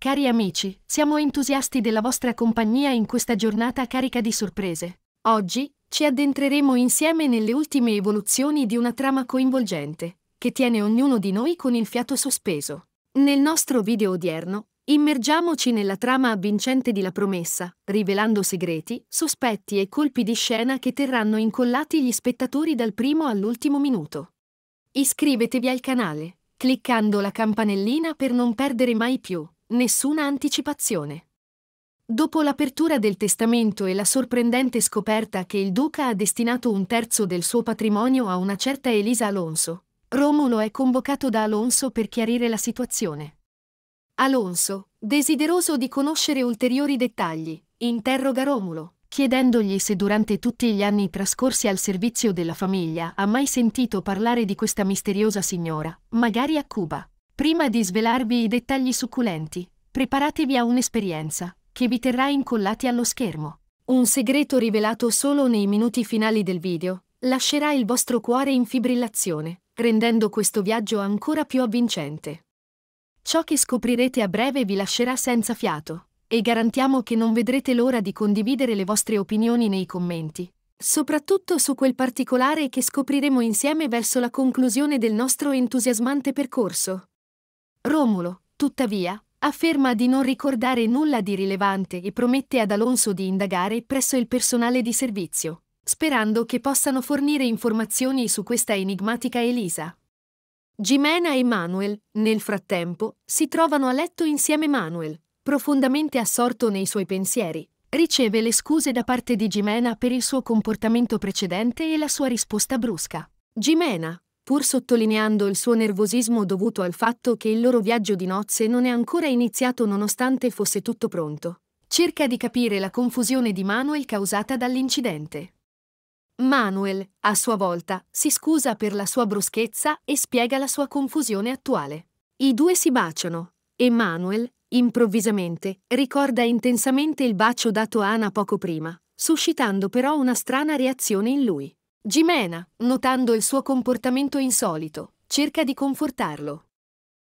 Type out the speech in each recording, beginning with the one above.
Cari amici, siamo entusiasti della vostra compagnia in questa giornata carica di sorprese. Oggi ci addentreremo insieme nelle ultime evoluzioni di una trama coinvolgente, che tiene ognuno di noi con il fiato sospeso. Nel nostro video odierno, immergiamoci nella trama avvincente di La Promessa, rivelando segreti, sospetti e colpi di scena che terranno incollati gli spettatori dal primo all'ultimo minuto. Iscrivetevi al canale, cliccando la campanellina per non perdere mai più nessuna anticipazione. Dopo l'apertura del testamento e la sorprendente scoperta che il duca ha destinato un terzo del suo patrimonio a una certa Elisa Alonso, Romulo è convocato da Alonso per chiarire la situazione. Alonso, desideroso di conoscere ulteriori dettagli, interroga Romulo, chiedendogli se durante tutti gli anni trascorsi al servizio della famiglia ha mai sentito parlare di questa misteriosa signora, magari a Cuba. Prima di svelarvi i dettagli succulenti, preparatevi a un'esperienza che vi terrà incollati allo schermo. Un segreto rivelato solo nei minuti finali del video lascerà il vostro cuore in fibrillazione, rendendo questo viaggio ancora più avvincente. Ciò che scoprirete a breve vi lascerà senza fiato, e garantiamo che non vedrete l'ora di condividere le vostre opinioni nei commenti, soprattutto su quel particolare che scopriremo insieme verso la conclusione del nostro entusiasmante percorso. Romulo, tuttavia, afferma di non ricordare nulla di rilevante e promette ad Alonso di indagare presso il personale di servizio, sperando che possano fornire informazioni su questa enigmatica Elisa. Gimena e Manuel, nel frattempo, si trovano a letto insieme Manuel, profondamente assorto nei suoi pensieri. Riceve le scuse da parte di Gimena per il suo comportamento precedente e la sua risposta brusca. Gimena, pur sottolineando il suo nervosismo dovuto al fatto che il loro viaggio di nozze non è ancora iniziato nonostante fosse tutto pronto. Cerca di capire la confusione di Manuel causata dall'incidente. Manuel, a sua volta, si scusa per la sua bruschezza e spiega la sua confusione attuale. I due si baciano e Manuel, improvvisamente, ricorda intensamente il bacio dato a Ana poco prima, suscitando però una strana reazione in lui. Gimena, notando il suo comportamento insolito, cerca di confortarlo.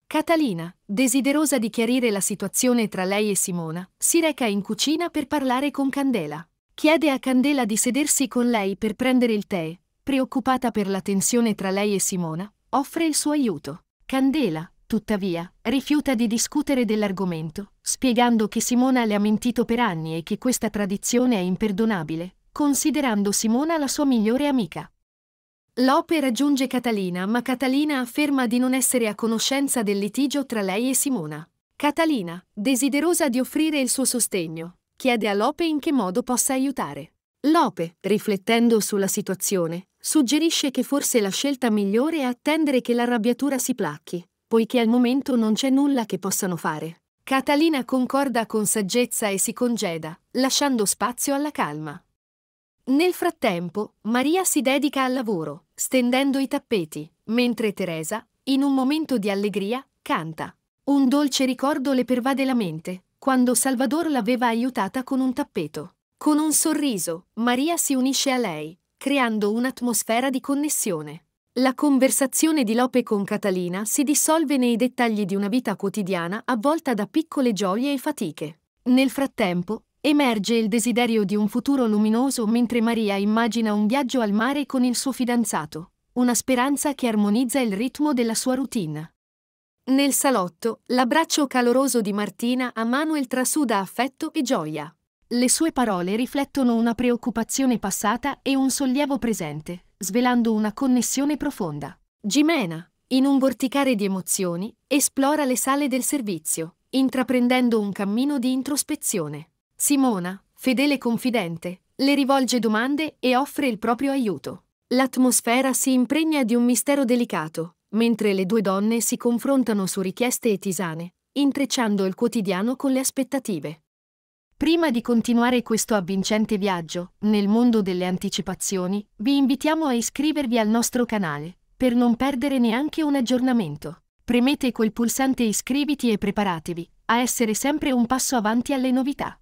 Catalina, desiderosa di chiarire la situazione tra lei e Simona, si reca in cucina per parlare con Candela. Chiede a Candela di sedersi con lei per prendere il tè. Preoccupata per la tensione tra lei e Simona, offre il suo aiuto. Candela, tuttavia, rifiuta di discutere dell'argomento, spiegando che Simona le ha mentito per anni e che questa tradizione è imperdonabile, considerando Simona la sua migliore amica. Lope raggiunge Catalina, ma Catalina afferma di non essere a conoscenza del litigio tra lei e Simona. Catalina, desiderosa di offrire il suo sostegno, chiede a Lope in che modo possa aiutare. Lope, riflettendo sulla situazione, suggerisce che forse la scelta migliore è attendere che l'arrabbiatura si placchi, poiché al momento non c'è nulla che possano fare. Catalina concorda con saggezza e si congeda, lasciando spazio alla calma. Nel frattempo, Maria si dedica al lavoro, stendendo i tappeti, mentre Teresa, in un momento di allegria, canta. Un dolce ricordo le pervade la mente, quando Salvador l'aveva aiutata con un tappeto. Con un sorriso, Maria si unisce a lei, creando un'atmosfera di connessione. La conversazione di Lope con Catalina si dissolve nei dettagli di una vita quotidiana avvolta da piccole gioie e fatiche. Nel frattempo, Emerge il desiderio di un futuro luminoso mentre Maria immagina un viaggio al mare con il suo fidanzato, una speranza che armonizza il ritmo della sua routine. Nel salotto, l'abbraccio caloroso di Martina a Manuel trasuda affetto e gioia. Le sue parole riflettono una preoccupazione passata e un sollievo presente, svelando una connessione profonda. Gimena, in un vorticare di emozioni, esplora le sale del servizio, intraprendendo un cammino di introspezione. Simona, fedele confidente, le rivolge domande e offre il proprio aiuto. L'atmosfera si impregna di un mistero delicato, mentre le due donne si confrontano su richieste e tisane, intrecciando il quotidiano con le aspettative. Prima di continuare questo avvincente viaggio, nel mondo delle anticipazioni, vi invitiamo a iscrivervi al nostro canale, per non perdere neanche un aggiornamento. Premete quel pulsante iscriviti e preparatevi a essere sempre un passo avanti alle novità.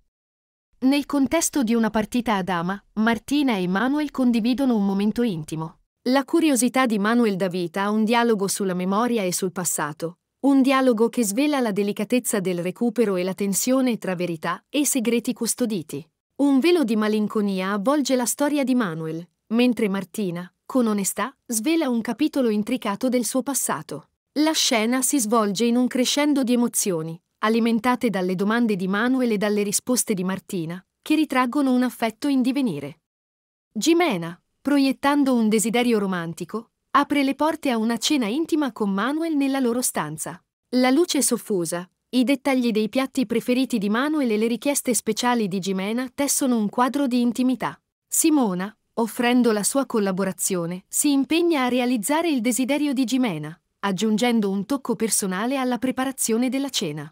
Nel contesto di una partita a dama, Martina e Manuel condividono un momento intimo. La curiosità di Manuel da vita ha un dialogo sulla memoria e sul passato, un dialogo che svela la delicatezza del recupero e la tensione tra verità e segreti custoditi. Un velo di malinconia avvolge la storia di Manuel, mentre Martina, con onestà, svela un capitolo intricato del suo passato. La scena si svolge in un crescendo di emozioni, alimentate dalle domande di Manuel e dalle risposte di Martina, che ritraggono un affetto in divenire. Gimena, proiettando un desiderio romantico, apre le porte a una cena intima con Manuel nella loro stanza. La luce soffusa, i dettagli dei piatti preferiti di Manuel e le richieste speciali di Gimena tessono un quadro di intimità. Simona, offrendo la sua collaborazione, si impegna a realizzare il desiderio di Gimena, aggiungendo un tocco personale alla preparazione della cena.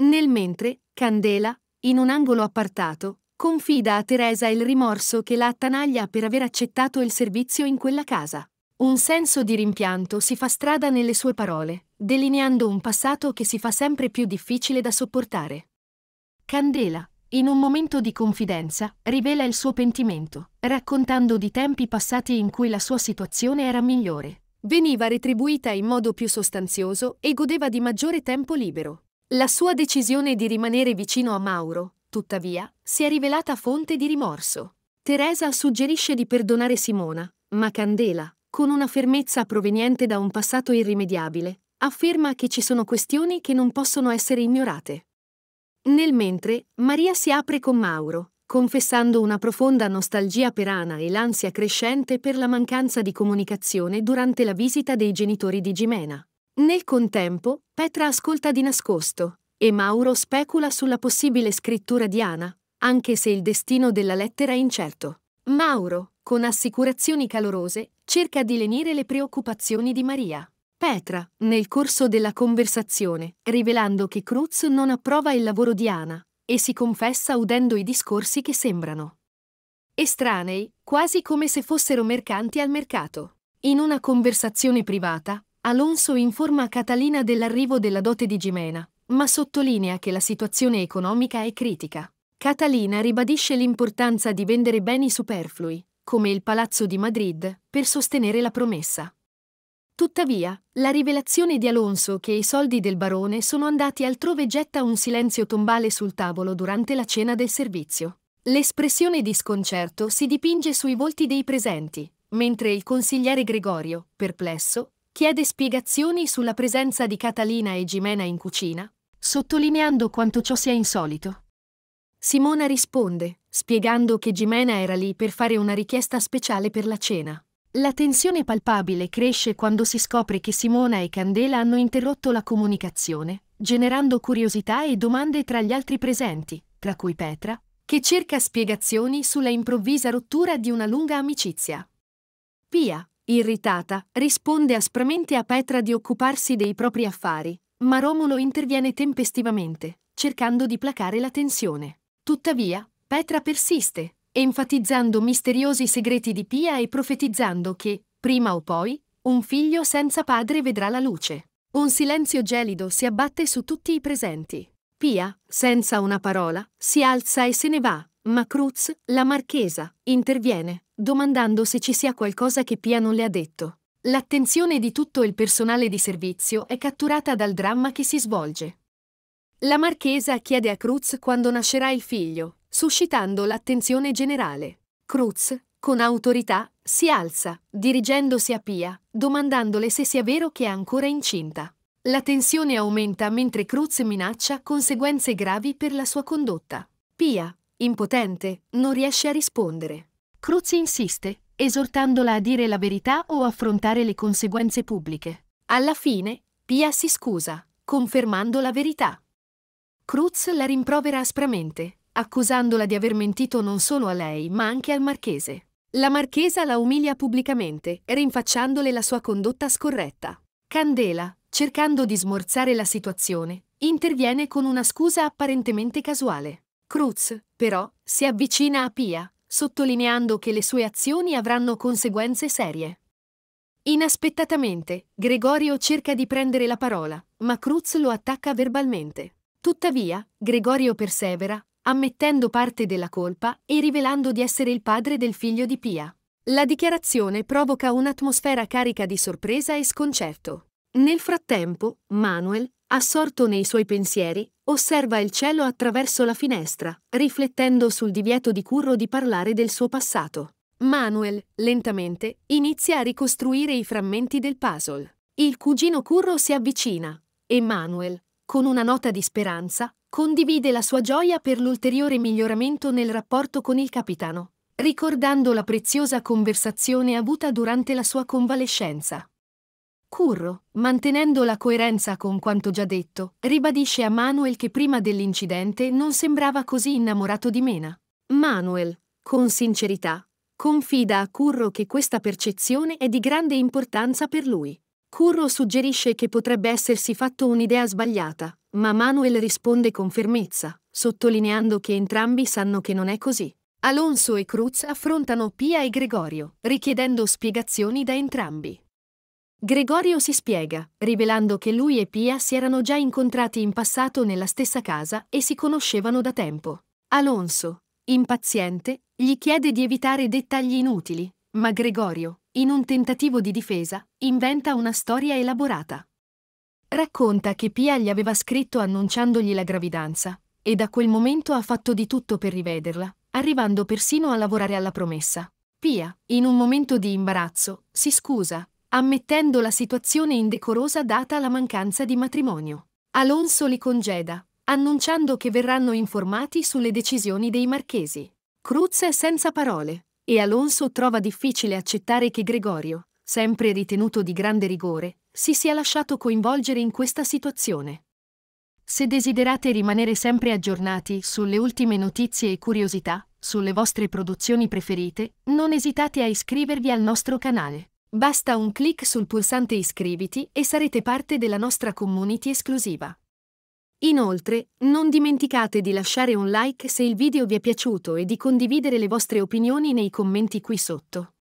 Nel mentre, Candela, in un angolo appartato, confida a Teresa il rimorso che la attanaglia per aver accettato il servizio in quella casa. Un senso di rimpianto si fa strada nelle sue parole, delineando un passato che si fa sempre più difficile da sopportare. Candela, in un momento di confidenza, rivela il suo pentimento, raccontando di tempi passati in cui la sua situazione era migliore. Veniva retribuita in modo più sostanzioso e godeva di maggiore tempo libero. La sua decisione di rimanere vicino a Mauro, tuttavia, si è rivelata fonte di rimorso. Teresa suggerisce di perdonare Simona, ma Candela, con una fermezza proveniente da un passato irrimediabile, afferma che ci sono questioni che non possono essere ignorate. Nel mentre, Maria si apre con Mauro, confessando una profonda nostalgia per Ana e l'ansia crescente per la mancanza di comunicazione durante la visita dei genitori di Gimena. Nel contempo, Petra ascolta di nascosto e Mauro specula sulla possibile scrittura di Ana, anche se il destino della lettera è incerto. Mauro, con assicurazioni calorose, cerca di lenire le preoccupazioni di Maria. Petra, nel corso della conversazione, rivelando che Cruz non approva il lavoro di Ana, e si confessa udendo i discorsi che sembrano estranei, quasi come se fossero mercanti al mercato. In una conversazione privata, Alonso informa Catalina dell'arrivo della dote di Gimena, ma sottolinea che la situazione economica è critica. Catalina ribadisce l'importanza di vendere beni superflui, come il Palazzo di Madrid, per sostenere la promessa. Tuttavia, la rivelazione di Alonso che i soldi del barone sono andati altrove getta un silenzio tombale sul tavolo durante la cena del servizio. L'espressione di sconcerto si dipinge sui volti dei presenti, mentre il consigliere Gregorio, perplesso, chiede spiegazioni sulla presenza di Catalina e Gimena in cucina, sottolineando quanto ciò sia insolito. Simona risponde, spiegando che Gimena era lì per fare una richiesta speciale per la cena. La tensione palpabile cresce quando si scopre che Simona e Candela hanno interrotto la comunicazione, generando curiosità e domande tra gli altri presenti, tra cui Petra, che cerca spiegazioni sulla improvvisa rottura di una lunga amicizia. Pia, Irritata, risponde aspramente a Petra di occuparsi dei propri affari, ma Romolo interviene tempestivamente, cercando di placare la tensione. Tuttavia, Petra persiste, enfatizzando misteriosi segreti di Pia e profetizzando che, prima o poi, un figlio senza padre vedrà la luce. Un silenzio gelido si abbatte su tutti i presenti. Pia, senza una parola, si alza e se ne va, ma Cruz, la marchesa, interviene, domandando se ci sia qualcosa che Pia non le ha detto. L'attenzione di tutto il personale di servizio è catturata dal dramma che si svolge. La marchesa chiede a Cruz quando nascerà il figlio, suscitando l'attenzione generale. Cruz, con autorità, si alza, dirigendosi a Pia, domandandole se sia vero che è ancora incinta. La tensione aumenta mentre Cruz minaccia conseguenze gravi per la sua condotta. Pia, Impotente, non riesce a rispondere. Cruz insiste, esortandola a dire la verità o affrontare le conseguenze pubbliche. Alla fine, Pia si scusa, confermando la verità. Cruz la rimprovera aspramente, accusandola di aver mentito non solo a lei, ma anche al marchese. La marchesa la umilia pubblicamente, rinfacciandole la sua condotta scorretta. Candela, cercando di smorzare la situazione, interviene con una scusa apparentemente casuale. Cruz, però, si avvicina a Pia, sottolineando che le sue azioni avranno conseguenze serie. Inaspettatamente, Gregorio cerca di prendere la parola, ma Cruz lo attacca verbalmente. Tuttavia, Gregorio persevera, ammettendo parte della colpa e rivelando di essere il padre del figlio di Pia. La dichiarazione provoca un'atmosfera carica di sorpresa e sconcerto. Nel frattempo, Manuel, assorto nei suoi pensieri, osserva il cielo attraverso la finestra, riflettendo sul divieto di Curro di parlare del suo passato. Manuel, lentamente, inizia a ricostruire i frammenti del puzzle. Il cugino Curro si avvicina e Manuel, con una nota di speranza, condivide la sua gioia per l'ulteriore miglioramento nel rapporto con il capitano, ricordando la preziosa conversazione avuta durante la sua convalescenza. Curro, mantenendo la coerenza con quanto già detto, ribadisce a Manuel che prima dell'incidente non sembrava così innamorato di Mena. Manuel, con sincerità, confida a Curro che questa percezione è di grande importanza per lui. Curro suggerisce che potrebbe essersi fatto un'idea sbagliata, ma Manuel risponde con fermezza, sottolineando che entrambi sanno che non è così. Alonso e Cruz affrontano Pia e Gregorio, richiedendo spiegazioni da entrambi. Gregorio si spiega, rivelando che lui e Pia si erano già incontrati in passato nella stessa casa e si conoscevano da tempo. Alonso, impaziente, gli chiede di evitare dettagli inutili, ma Gregorio, in un tentativo di difesa, inventa una storia elaborata. Racconta che Pia gli aveva scritto annunciandogli la gravidanza, e da quel momento ha fatto di tutto per rivederla, arrivando persino a lavorare alla promessa. Pia, in un momento di imbarazzo, si scusa, ammettendo la situazione indecorosa data la mancanza di matrimonio. Alonso li congeda, annunciando che verranno informati sulle decisioni dei marchesi. Cruz è senza parole e Alonso trova difficile accettare che Gregorio, sempre ritenuto di grande rigore, si sia lasciato coinvolgere in questa situazione. Se desiderate rimanere sempre aggiornati sulle ultime notizie e curiosità, sulle vostre produzioni preferite, non esitate a iscrivervi al nostro canale. Basta un clic sul pulsante iscriviti e sarete parte della nostra community esclusiva. Inoltre, non dimenticate di lasciare un like se il video vi è piaciuto e di condividere le vostre opinioni nei commenti qui sotto.